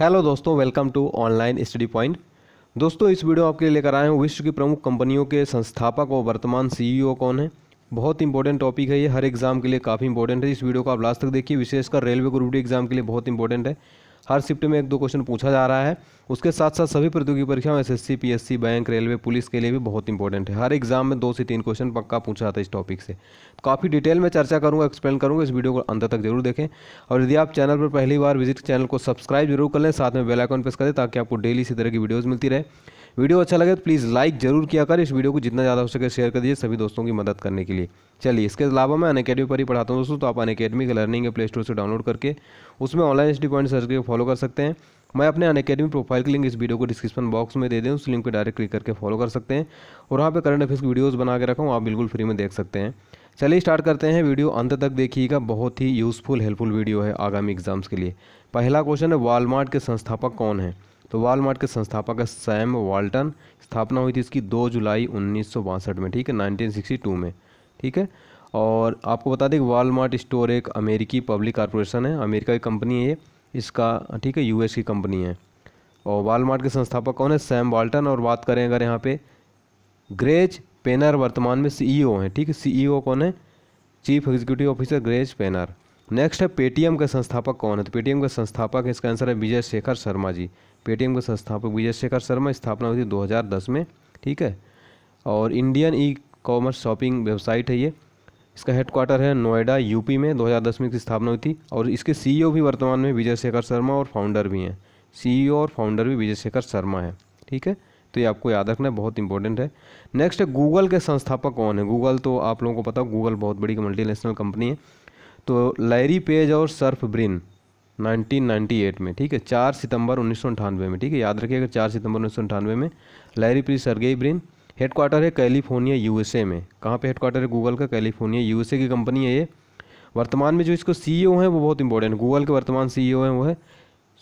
hello दोस्तों welcome to online study point दोस्तों इस वीडियो आपके लिए लेकर आए हैं विश्व की प्रमुख कंपनियों के संस्थापक और वर्तमान सीईओ e कौन है बहुत इंपॉर्टेंट टॉपिक है ये हर एग्जाम के लिए काफ़ी इंपॉर्टेंट है इस वीडियो को आप लास्ट तक देखिए विशेषकर रेलवे ग्रुप डी एग्जाम के लिए बहुत इंपॉर्टेंट है हर शिफ्ट में एक दो क्वेश्चन पूछा जा रहा है उसके साथ साथ सभी प्रतियोगी परीक्षाओं S C P bank railway police के लिए भी बहुत इंपॉर्टेंट है हर एग्जाम में दो से तीन क्वेश्चन पक्का पूछा जाता है इस टॉपिक से काफ़ी डिटेल में चर्चा करूँगा एक्सप्लेन करूँगा इस वीडियो को अंत तक जरूर देखें और यदि आप चैनल पर पहली बार विजिट चैनल को सब्सक्राइब जरूर कर लें साथ में बेलाइकॉन प्रेस करें ताकि आपको डेली इसी तरह की वीडियोज़ मिलती रहे वीडियो अच्छा लगे तो प्लीज़ लाइक जरूर किया कर इस वीडियो को जितना ज़्यादा हो सके शेयर कर दीजिए सभी दोस्तों की मदद करने के लिए चलिए इसके अलावा मैं अनकेडमी पर ही पढ़ाता हूँ दोस्तों तो आप अनकेडमी के लर्निंग प्ले स्टोर से डाउनलोड करके उसमें ऑनलाइन स्टडी पॉइंट सर्च करके फॉलो कर सकते हैं मैं अपने अनकेडमी प्रोफाइल की लिंक इस वीडियो को डिस्क्रिप्शन बॉक्स में दे दें उस लिंक पर डायरेक्ट क्लिक करके फॉलो कर सकते हैं और वहाँ पर करंट अफेयर्स की वीडियोज़ बना के रखा हूँ आप बिल्कुल फ्री में देख सकते हैं चलिए स्टार्ट करते हैं वीडियो अंत तक देखिएगा बहुत ही यूज़फुल हेल्पफुल वीडियो है आगामी एग्जाम्स के लिए पहला क्वेश्चन है वालमार्ट के संस्थापक कौन है तो वालमार्ट के संस्थापक सैम वाल्टन स्थापना हुई थी इसकी 2 जुलाई उन्नीस में ठीक है 1962 में ठीक है और आपको बता दें कि वालमार्ट स्टोर एक अमेरिकी पब्लिक कॉरपोरेशन है अमेरिका की कंपनी है इसका ठीक है यूएस की कंपनी है और वालमार्ट के संस्थापक कौन है सैम वाल्टन और बात करें अगर यहाँ पर ग्रेज पेनर वर्तमान में सी e हैं ठीक है सी e कौन है chief executive officer Greg Penner next है पेटीएम के संस्थापक कौन है तो पेटीएम के संस्थापक इसका आंसर है विजय शेखर शर्मा जी पेटीएम के संस्थापक विजय शेखर शर्मा स्थापना हुई थी 2010 में ठीक है और Indian e commerce shopping website है ये इसका हेडक्वार्टर है नोएडा यूपी में 2010 में इसकी स्थापना हुई थी और इसके सी e भी वर्तमान में विजय शेखर शर्मा और फाउंडर भी हैं सी e और फाउंडर भी विजय शेखर शर्मा है ठीक है तो ये आपको याद रखना बहुत इंपॉर्टेंट है नेक्स्ट है गूगल के संस्थापक कौन है गूगल तो आप लोगों को पता गूगल बहुत बड़ी मल्टी कंपनी है तो लैरी पेज और सर्फ ब्रिन 1998 में ठीक है चार सितंबर उन्नीस में ठीक है याद रखिएगा चार सितंबर उन्नीस में लैरी प्री सरगेई ब्रिन हेडक्वार्टर है कैलिफोर्निया यूएसए में कहाँ पे हेडक्वार्टर है गूगल का कैलिफोर्निया यूएसए की कंपनी है ये वर्तमान में जो इसको सीईओ e हैं वो बहुत इंपॉर्टेंट गूगल के वर्तमान सीईओ e हैं वो है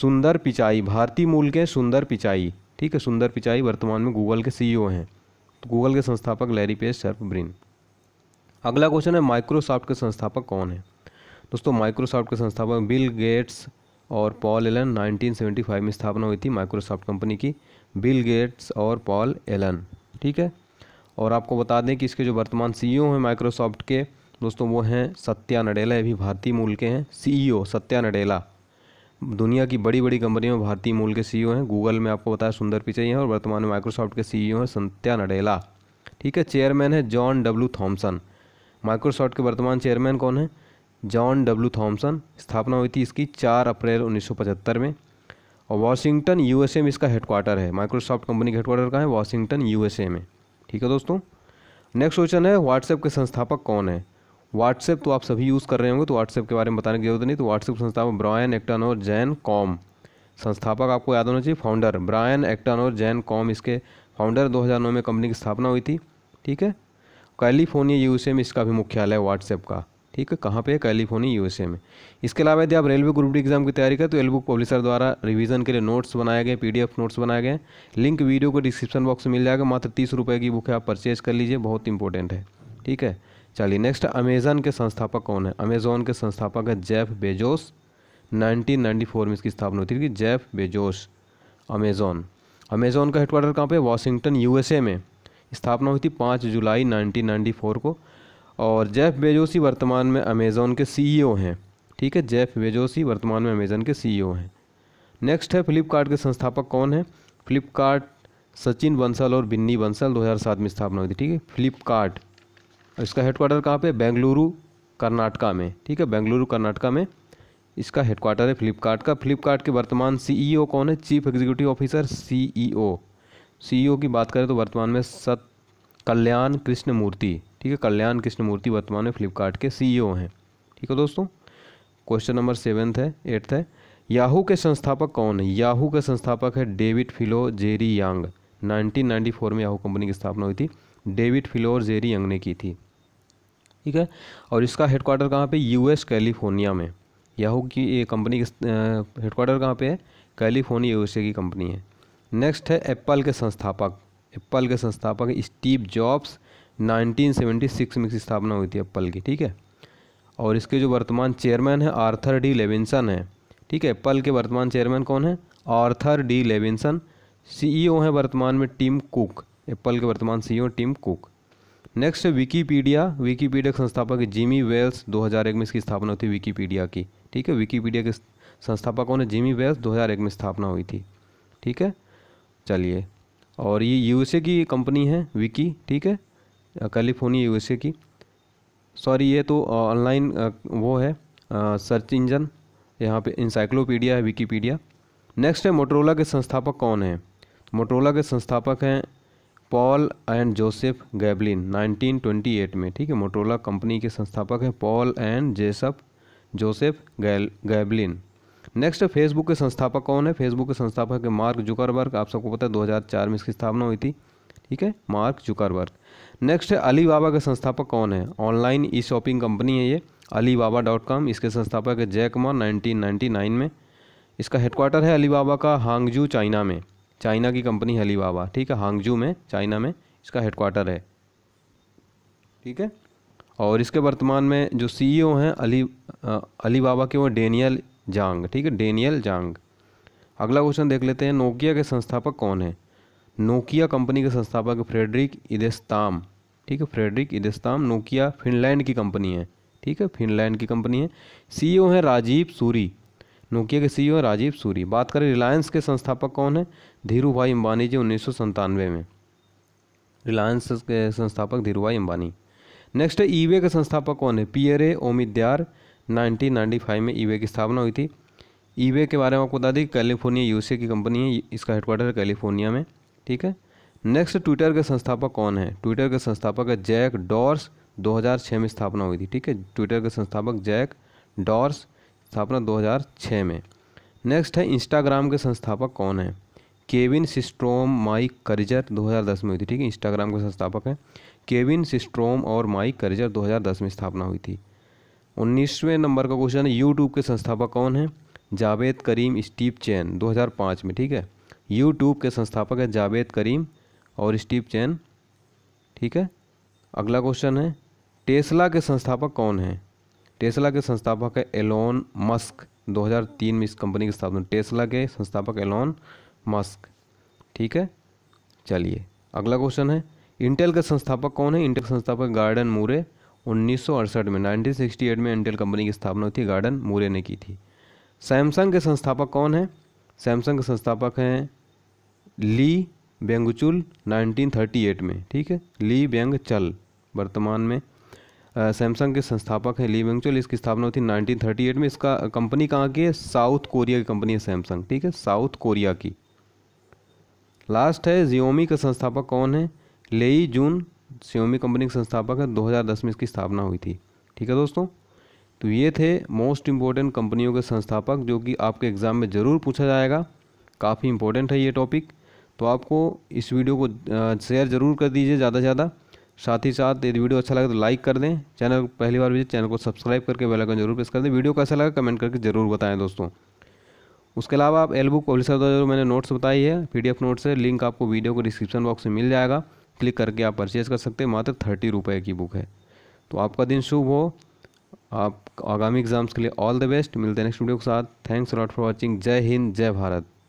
सुंदर पिचाई भारतीय मूल के सुंदर पिचाई ठीक है सुंदर पिचाई वर्तमान में गूगल के सीईओ e हैं तो गूगल के संस्थापक लैरी पेज सर्फ ब्रिन अगला क्वेश्चन है माइक्रोसॉफ्ट के संस्थापक कौन है दोस्तों माइक्रोसॉफ्ट के संस्थापक बिल गेट्स और पॉल एलन 1975 में स्थापना हुई थी माइक्रोसॉफ्ट कंपनी की बिल गेट्स और पॉल एलन ठीक है और आपको बता दें कि इसके जो वर्तमान सीईओ e हैं माइक्रोसॉफ्ट के दोस्तों वो हैं सत्या नडेला ये भी भारतीय मूल के हैं सीईओ e सत्या नडेला दुनिया की बड़ी बड़ी कंपनियों में भारतीय मूल के सीईओ e हैं गूगल में आपको बताया सुंदर पिचई हैं और वर्तमान में माइक्रोसॉफ्ट के सीईओ हैं सत्या नडेला ठीक है चेयरमैन है जॉन डब्ल्यू थॉम्सन माइक्रोसॉफ्ट के वर्तमान चेयरमैन कौन है जॉन डब्ल्यू थॉमसन स्थापना हुई थी इसकी 4 अप्रैल 1975 में और वाशिंगटन यूएसए में इसका हेडक्वार्टर है माइक्रोसॉफ्ट कंपनी का हेडक्वार्टर कहाँ है वाशिंगटन यूएसए में ठीक है दोस्तों नेक्स्ट क्वेश्चन है व्हाट्सएप के संस्थापक कौन है व्हाट्सएप तो आप सभी यूज़ कर रहे होंगे तो व्हाट्सएप के बारे में बताने की जरूरत नहीं तो व्हाट्सएप संस्थापक ब्रायन एक्टन और जैन कॉम संस्थापक आपको याद होना चाहिए फाउंडर ब्रायन एक्टन और जैन कॉम इसके फाउंडर 2009 में कंपनी की स्थापना हुई थी ठीक है कैलिफोर्निया यूएसए में इसका भी मुख्यालय है व्हाट्सएप का ठीक है कहाँ पे है कैलिफोर्निया यूएसए में इसके अलावा यदि आप रेलवे ग्रुप डी एग्जाम की तैयारी करें तो एलबुक बुक पब्लिशर द्वारा रिवीजन के लिए नोट्स बनाए गए पीडीएफ नोट्स बनाए गए लिंक वीडियो को डिस्क्रिप्शन बॉक्स में मिल जाएगा मात्र तीस रुपये की बुक है आप परचेज कर लीजिए बहुत इंपॉर्टेंट है ठीक है चलिए नेक्स्ट अमेजन के संस्थापक कौन है अमेजोन के संस्थापक है जैफ बेजोस नाइनटीन में इसकी स्थापना होती थी जेफ बेजोस अमेजोन अमेजोन का हेडक्वार्टर कहाँ पर वॉशिंगटन यू में स्थापना हुई थी पाँच जुलाई नाइनटीन को और जेफ बेजोसी वर्तमान में अमेज़ोन के सीईओ e हैं ठीक है जेफ बेजोसी वर्तमान में अमेज़न के सीईओ e हैं नेक्स्ट है फ्लिपकार्ट के संस्थापक कौन है फ्लिपकार्ट सचिन बंसल और बिन्नी बंसल 2007 में स्थापना हुई थी ठीक है फ्लिपकार्ट इसका हेडक्वार्टर कहाँ पे बेंगलुरु कर्नाटका में ठीक है बेंगलुरु कर्नाटका में इसका हेडक्वार्टर है फ्लिपकार्ट का फ्लिपकार्ट के वर्तमान सीईओ e कौन है chief executive officer CEO CEO की बात करें तो वर्तमान में सत कल्याण कृष्ण मूर्ति ठीक है कल्याण कृष्णमूर्ति वर्तमान में फ्लिपकार्ट के सीईओ e हैं ठीक है दोस्तों क्वेश्चन नंबर सेवन्थ है एट्थ है याहू के संस्थापक कौन है याहू के संस्थापक है डेविड फिलो जेरी यांग 1994 में याहू कंपनी की स्थापना हुई थी डेविड फिलो और जेरी यंग ने की थी ठीक है और इसका हेडक्वार्टर कहाँ पे यूएस कैलिफोर्निया में याहू की ये कंपनी की हेडक्वार्टर कहाँ पे है कैलिफोर्निया यूएसए की कंपनी है नेक्स्ट है एप्पल के संस्थापक एप्पल के संस्थापक स्टीव जॉब्स 1976 में इसकी स्थापना हुई थी एप्पल की ठीक है और इसके जो वर्तमान चेयरमैन है आर्थर डी लेविंसन है ठीक है एप्पल के वर्तमान चेयरमैन कौन है आर्थर डी लेविंसन सीईओ हैं वर्तमान में टीम कुक एप्पल के वर्तमान CEO Tim Cook next Wikipedia Wikipedia के संस्थापक जिमी वेल्स 2001 में इसकी स्थापना हुई थी विकीपीडिया की ठीक है विकीपीडिया के संस्थापक कौन है जिमी वेल्स 2001 में स्थापना हुई थी ठीक है चलिए और ये यूएसए की कंपनी है विकी ठीक है कैलिफोर्निया यूएसए की सॉरी ये तो ऑनलाइन वो है सर्च इंजन यहाँ पे इंसाइक्लोपीडिया है विकीपीडिया नेक्स्ट है मोटरोला के संस्थापक कौन हैं मोटरोला के संस्थापक हैं पॉल एंड जोसेफ गैबलिन 1928 में ठीक है मोटरोला कंपनी के संस्थापक हैं Paul and Joseph Joseph Galvin next Facebook के संस्थापक कौन है फेसबुक के संस्थापक है मार्क जुकरबर्ग आप सबको पता है 2004 में इसकी स्थापना हुई थी ठीक है मार्क जुकरबर्ग नेक्स्ट है अली बाबा के संस्थापक कौन है ऑनलाइन ई शॉपिंग कंपनी है ये अली बाबा डॉट कॉम इसके संस्थापक है जैकमा नाइनटीन नाइन में इसका हेडक्वार्टर है अली बाबा का हांगजू चाइना में चाइना की कंपनी है अली बाबा ठीक है हांगजू में चाइना में इसका हेडक्वार्टर है ठीक है और इसके वर्तमान में जो सी e हैं अली आ, अली बाबा के वो डेनियल जांग ठीक है डेनियल जांग अगला क्वेश्चन देख लेते हैं नोकिया के संस्थापक कौन है नोकिया कंपनी के संस्थापक फ्रेडरिक इदेस्ताम ठीक है फ्रेडरिक इदेस्ताम नोकिया फिनलैंड की कंपनी है ठीक है फिनलैंड की कंपनी है सीईओ e हैं राजीव सूरी नोकिया के सीईओ e हैं राजीव सूरी बात करें रिलायंस के संस्थापक कौन है धीरू भाई अम्बानी जी उन्नीस में रिलायंस के संस्थापक धीरू भाई अम्बानी नेक्स्ट है ईवे e के संस्थापक कौन है पियर ए ओमिद्यार 1995 में ईवे की स्थापना हुई थी ईवे के बारे में आपको बता दें कैलिफोर्निया यूएसए की कंपनी है इसका हेडक्वार्टर है कैलिफोर्निया में ठीक है नेक्स्ट ट्विटर के संस्थापक कौन है ट्विटर के संस्थापक है जैक डॉर्स 2006 में स्थापना हुई थी ठीक है ट्विटर के संस्थापक जैक डॉर्स स्थापना 2006 में नेक्स्ट है इंस्टाग्राम के संस्थापक कौन है केविन सिस्ट्रोम माइक करिजर 2010 में हुई थी ठीक है इंस्टाग्राम के संस्थापक हैं केविन सिस्ट्रोम और माइक करिजर 2010 में स्थापना हुई थी उन्नीसवें नंबर का क्वेश्चन है यूट्यूब के संस्थापक कौन है जावेद करीम स्टीव चैन 2005 में ठीक है यूट्यूब के संस्थापक हैं जावेद करीम और स्टीव चैन ठीक है अगला क्वेश्चन है टेस्ला के संस्थापक कौन हैं टेस्ला के संस्थापक है एलोन मस्क 2003 में इस कंपनी की स्थापना टेस्ला के संस्थापक एलोन मस्क ठीक है चलिए अगला क्वेश्चन है इंटेल के संस्थापक कौन है इंटेल के संस्थापक गार्डन मूरे उन्नीस में 1968 में इंटेल कंपनी की स्थापना थी गार्डन मूरे ने की थी सैमसंग के संस्थापक कौन है सैमसंग के संस्थापक हैं ली बेंगचुल 1938 में ठीक है ली बेंग चल वर्तमान में सैमसंग के संस्थापक हैं ली बेंगचुल इसकी स्थापना हुई थी 1938 में इसका कंपनी कहाँ की है साउथ कोरिया की कंपनी है सैमसंग ठीक है साउथ कोरिया की लास्ट है जियोमी का संस्थापक कौन है लेई जून सियोमी कंपनी के संस्थापक है 2010 में इसकी स्थापना हुई थी ठीक है दोस्तों तो ये थे मोस्ट इम्पोर्टेंट कंपनियों के संस्थापक जो कि आपके एग्ज़ाम में ज़रूर पूछा जाएगा काफ़ी इंपॉर्टेंट है ये टॉपिक तो आपको इस वीडियो को शेयर ज़रूर कर दीजिए ज़्यादा से ज़्यादा साथ ही साथ यदि वीडियो अच्छा लगे तो लाइक कर दें चैनल पहली बार भी चैनल को सब्सक्राइब करके बेल आइकन जरूर प्रेस कर दें वीडियो कैसा अच्छा लगा कमेंट करके ज़रूर बताएं दोस्तों उसके अलावा आप एलबुक पब्लिशर द्वारा जो मैंने नोट्स बताई है पीडीएफ नोट्स है लिंक आपको वीडियो को डिस्क्रिप्शन बॉक्स में मिल जाएगा क्लिक करके आप परचेज़ कर सकते हैं मात्र थर्टी रुपये की बुक है तो आपका दिन शुभ हो आप आगामी एग्जाम्स के लिए ऑल द बेस्ट मिलते हैं नेक्स्ट वीडियो के साथ थैंक्स लॉट फॉर वॉचिंग जय हिंद जय भारत